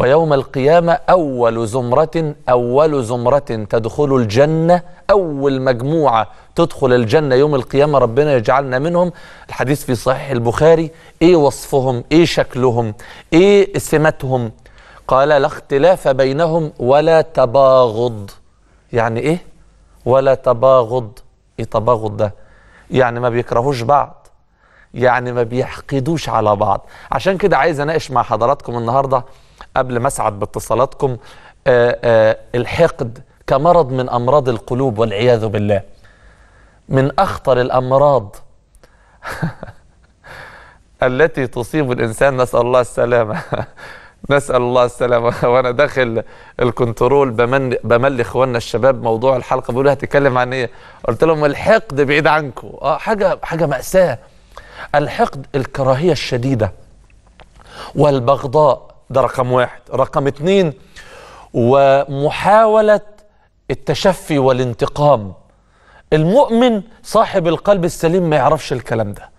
ويوم القيامة أول زمرة أول زمرة تدخل الجنة أول مجموعة تدخل الجنة يوم القيامة ربنا يجعلنا منهم الحديث في صحيح البخاري إيه وصفهم إيه شكلهم إيه سمتهم قال لا اختلاف بينهم ولا تباغض يعني إيه ولا تباغض إيه تباغض ده يعني ما بيكرهوش بعض يعني ما بيحقدوش على بعض عشان كده عايز اناقش مع حضراتكم النهارده قبل ما اسعد باتصالاتكم آه، آه، الحقد كمرض من امراض القلوب والعياذ بالله من اخطر الامراض التي تصيب الانسان نسال الله السلامه نسال الله السلامه وانا داخل الكنترول بمل بمل اخواننا الشباب موضوع الحلقه بيقولوا هتتكلم عن ايه؟ قلت لهم الحقد بعيد عنكم اه حاجه حاجه ماساه الحقد الكراهيه الشديده والبغضاء ده رقم واحد رقم اتنين ومحاولة التشفي والانتقام المؤمن صاحب القلب السليم ما يعرفش الكلام ده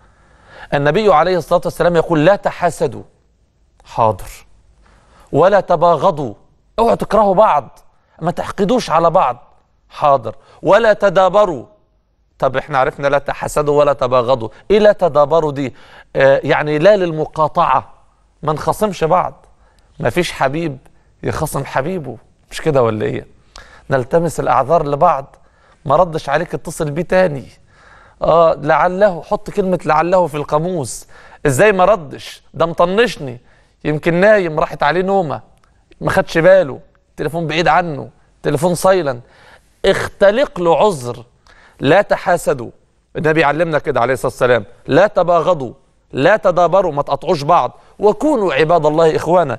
النبي عليه الصلاة والسلام يقول لا تحاسدوا حاضر ولا تباغضوا اوعوا تكرهوا بعض ما تحقدوش على بعض حاضر ولا تدابروا طب احنا عرفنا لا تحسدوا ولا تباغضوا ايه لا تدابروا دي آه يعني لا للمقاطعة ما نخاصمش بعض مفيش حبيب يخصم حبيبه مش كده ولا ايه نلتمس الاعذار لبعض ما ردش عليك اتصل بيه تاني اه لعله حط كلمه لعله في القاموس ازاي ما ردش ده مطنشني يمكن نايم راحت عليه نومه ما خدش باله تليفون بعيد عنه تليفون سايلنت اختلق له عذر لا تحاسدوا النبي علمنا كده عليه الصلاه والسلام لا تباغضوا لا تدابروا ما تقطعوش بعض وكونوا عباد الله اخوانا